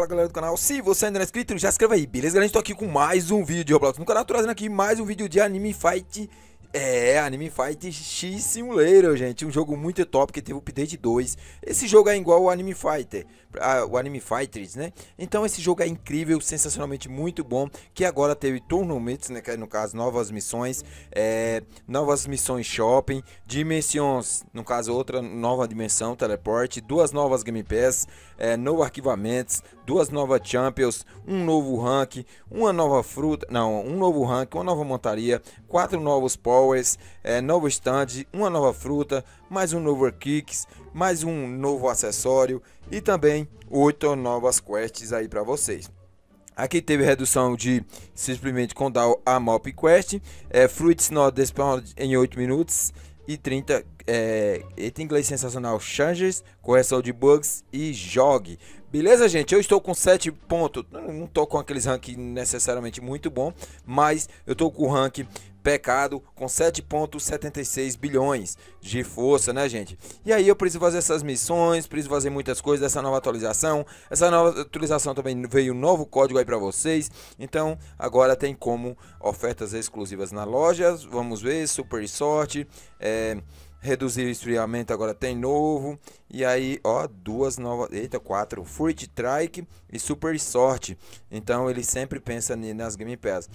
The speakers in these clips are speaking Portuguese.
Fala galera do canal, se você ainda não é inscrito, já se inscreva aí, beleza? Galera, estou tá aqui com mais um vídeo de Roblox no canal, trazendo aqui mais um vídeo de Anime Fight é, Anime Fight X Simulator, gente. Um jogo muito top que teve o update 2. Esse jogo é igual o Anime Fighter, ah, o Anime Fighters, né? Então esse jogo é incrível, sensacionalmente muito bom. Que agora teve tournaments, né? Que é, no caso, novas missões, é, novas missões shopping, dimensões, no caso, outra nova dimensão, teleporte, duas novas gamepads, é, novo arquivamentos, duas novas champions, um novo rank, uma nova fruta, não, um novo rank, uma nova montaria, quatro novos povos growers, é, novo stand, uma nova fruta, mais um novo kicks, mais um novo acessório e também oito novas quests aí para vocês. Aqui teve redução de simplesmente com Down a Mop Quest, é, Fruits Not Despawned em 8 minutos e 30 é, em inglês sensacional changes, correção de bugs e jogue. Beleza, gente? Eu estou com 7 pontos. Não, estou tô com aqueles rank necessariamente muito bom, mas eu tô com o rank Pecado com 7,76 bilhões de força, né, gente? E aí eu preciso fazer essas missões, preciso fazer muitas coisas dessa nova atualização. Essa nova atualização também veio um novo código aí para vocês. Então, agora tem como ofertas exclusivas na loja. Vamos ver, super sorte. É, reduzir o esfriamento agora tem novo. E aí, ó, duas novas. Eita, quatro. Fruit Trike e Super Sorte. Então ele sempre pensa nas Game Pass.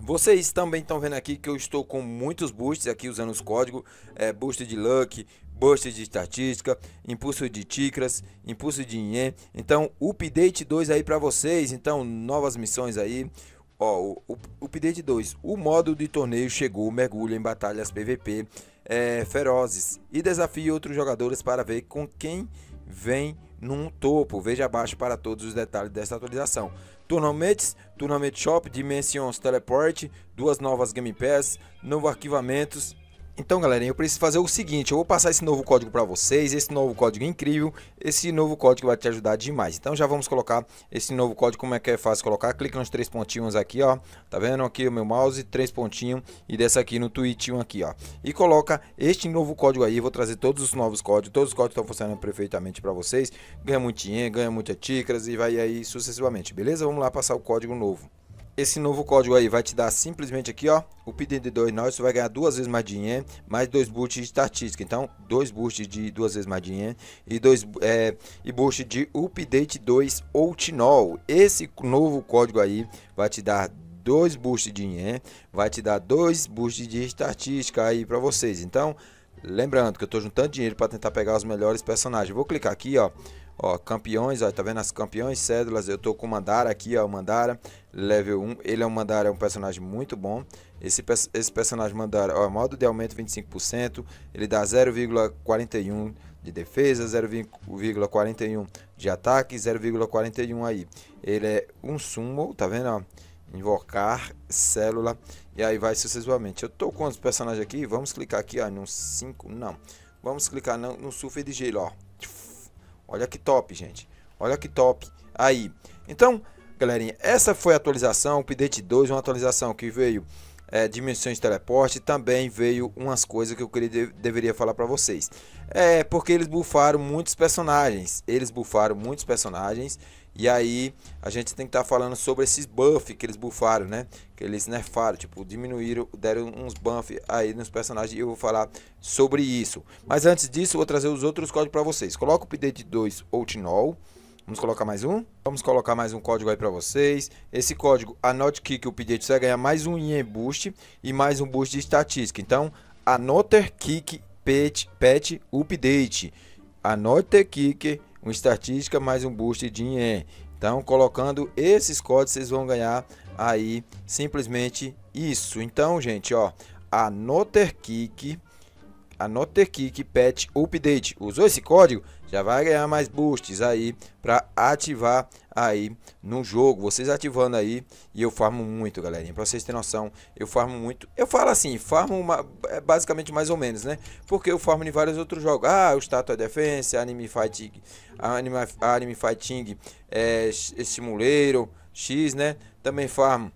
Vocês também estão vendo aqui que eu estou com muitos boosts aqui usando os códigos é, Boost de Luck, Boost de Estatística, Impulso de Ticras, Impulso de Yen Então, Update 2 aí para vocês, então novas missões aí Ó, o, o, Update 2, o modo de torneio chegou, mergulho em batalhas PVP é, ferozes E desafie outros jogadores para ver com quem vem num topo. Veja abaixo para todos os detalhes desta atualização. Tournaments, Tournament Shop, Dimensions Teleport, duas novas Game Pass, novo arquivamentos, então, galera, eu preciso fazer o seguinte, eu vou passar esse novo código para vocês, esse novo código é incrível, esse novo código vai te ajudar demais. Então já vamos colocar esse novo código, como é que é fácil colocar? Clica nos três pontinhos aqui, ó, tá vendo aqui o meu mouse, três pontinhos, e dessa aqui no tweetinho aqui, ó. E coloca este novo código aí, eu vou trazer todos os novos códigos, todos os códigos estão funcionando perfeitamente para vocês, ganha muito dinheiro, ganha muitas xícaras e vai aí sucessivamente, beleza? Vamos lá passar o código novo esse novo código aí vai te dar simplesmente aqui, ó, o de 2 nós você vai ganhar duas vezes mais dinheiro, mais dois boosts de estatística. Então, dois boosts de duas vezes mais dinheiro e dois é, e boost de update 2 Outinol. Esse novo código aí vai te dar dois boosts de dinheiro, vai te dar dois boosts de estatística aí para vocês. Então, lembrando que eu estou juntando dinheiro para tentar pegar os melhores personagens. Vou clicar aqui, ó, Ó, campeões, ó, tá vendo as campeões cédulas? Eu tô com o Mandara aqui, ó, o Mandara, level 1. Ele é um Mandara, é um personagem muito bom. Esse, esse personagem Mandara, ó, modo de aumento 25%, ele dá 0,41 de defesa, 0,41 de ataque, 0,41 aí. Ele é um sumo, tá vendo, ó? Invocar, célula, e aí vai sucessivamente. Eu tô com os personagens aqui, vamos clicar aqui, ó, no 5, não. Vamos clicar no, no surfer de gelo, ó. Olha que top, gente. Olha que top. Aí. Então, galerinha, essa foi a atualização, o update 2, uma atualização que veio é, dimensões de teleporte, também veio umas coisas que eu queria, deveria falar para vocês. É, porque eles bufaram muitos personagens. Eles bufaram muitos personagens e aí a gente tem que estar tá falando sobre esses buffs que eles bufaram, né? Que eles nerfaram, tipo, diminuíram, deram uns buffs aí nos personagens e eu vou falar sobre isso. Mas antes disso, vou trazer os outros códigos para vocês. Coloca o update 2 Outinol. Vamos colocar mais um? Vamos colocar mais um código aí para vocês. Esse código, anote aqui que o update você vai ganhar mais um em Boost e mais um Boost de Estatística. Então, anoter kick pet, pet update. Anoter kick um estatística mais um boost de dinheiro Então, colocando esses códigos, vocês vão ganhar aí simplesmente isso. Então, gente, ó, a Noterkick, a Noterkick Patch Update. Usou esse código? já vai ganhar mais boosts aí para ativar aí no jogo. Vocês ativando aí e eu farmo muito, galerinha. Para vocês terem noção, eu farmo muito. Eu falo assim, farmo uma, é basicamente mais ou menos, né? Porque eu farmo em vários outros jogos. Ah, o status Defense, Anime Fighting, Anime, Anime Fighting, é, Simulator, X, né? Também farmo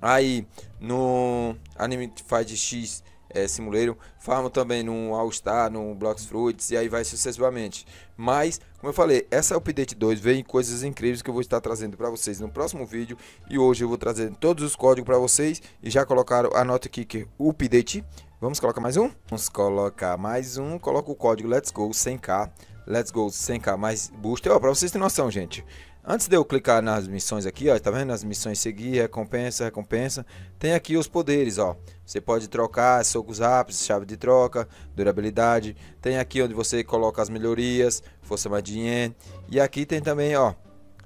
aí no Anime Fight X é, Simulator, farmam também no All-Star, no Blocks Fruits e aí vai sucessivamente. Mas, como eu falei, essa update 2 vem coisas incríveis que eu vou estar trazendo para vocês no próximo vídeo. E hoje eu vou trazer todos os códigos para vocês e já colocaram a nota aqui que update. Vamos colocar mais um? Vamos colocar mais um, coloca o código Let's Go 100k Let's Go 100k mais booster. Ó, pra vocês terem noção, gente. Antes de eu clicar nas missões aqui, ó, tá vendo? As missões seguir, recompensa, recompensa. Tem aqui os poderes, ó. Você pode trocar socos rápidos, chave de troca, durabilidade. Tem aqui onde você coloca as melhorias, força mais dinheiro. E aqui tem também, ó,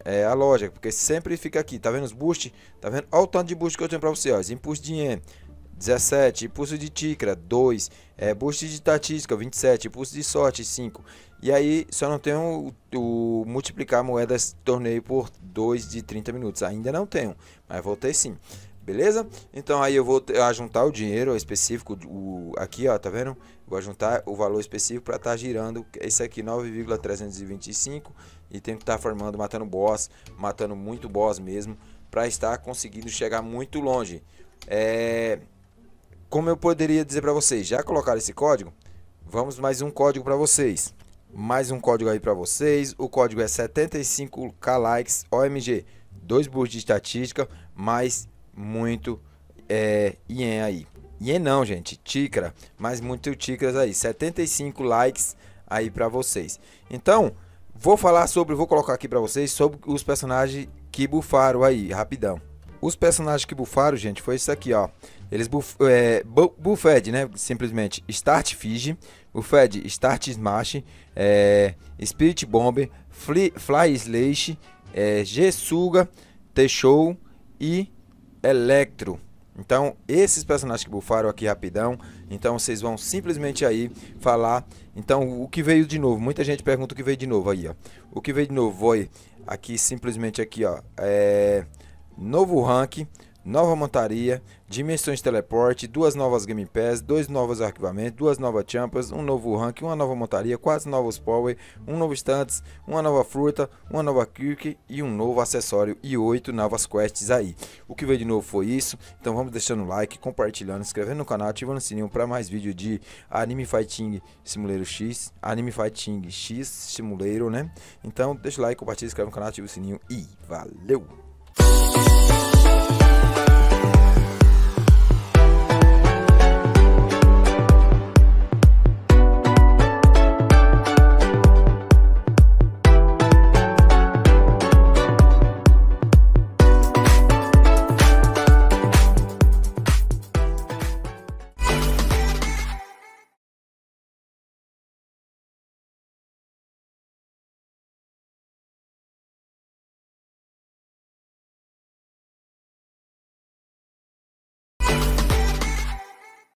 é, a loja, porque sempre fica aqui, tá vendo os boosts? Tá vendo? Olha o tanto de boost que eu tenho pra você, ó, os impulsos de dinheiro. 17. Impulso de Ticra, 2. É, boost de Tatística, 27. Impulso de Sorte, 5. E aí só não tenho o, o multiplicar moedas torneio por 2 de 30 minutos. Ainda não tenho, mas vou ter sim. Beleza? Então aí eu vou juntar o dinheiro específico, o, aqui ó, tá vendo? Vou juntar o valor específico para estar tá girando esse aqui 9,325 e tem que estar tá formando, matando boss, matando muito boss mesmo, para estar conseguindo chegar muito longe. É, como eu poderia dizer para vocês, já colocaram esse código? Vamos mais um código para vocês. Mais um código aí para vocês. O código é 75k likes OMG. Dois burros de estatística, mas muito é, ien aí. Ien não, gente, ticra, mas muito ticras aí. 75 likes aí para vocês. Então, vou falar sobre, vou colocar aqui para vocês sobre os personagens que bufaram aí, rapidão. Os personagens que bufaram, gente, foi isso aqui, ó. Eles buff, é, bu, buffed, né? Simplesmente Start Fige, Buffed Start Smash, é, Spirit Bomb, Fly, Fly Slash, é, G-Suga, T-Show e Electro. Então, esses personagens que bufaram aqui rapidão, então vocês vão simplesmente aí falar. Então, o que veio de novo? Muita gente pergunta o que veio de novo aí, ó. O que veio de novo foi aqui simplesmente aqui, ó. É... Novo rank, nova montaria, dimensões de teleporte, duas novas gamepads, dois novos arquivamentos, duas novas champas, um novo rank, uma nova montaria, quatro novos power, um novo stunts, uma nova fruta, uma nova kirk e um novo acessório e oito novas quests aí. O que veio de novo foi isso, então vamos deixando o like, compartilhando, inscrevendo no canal, ativando o sininho para mais vídeo de Anime Fighting Simulator X, Anime Fighting X Simulator, né? Então deixa o like, compartilha, inscreve no canal, ativa o sininho e valeu!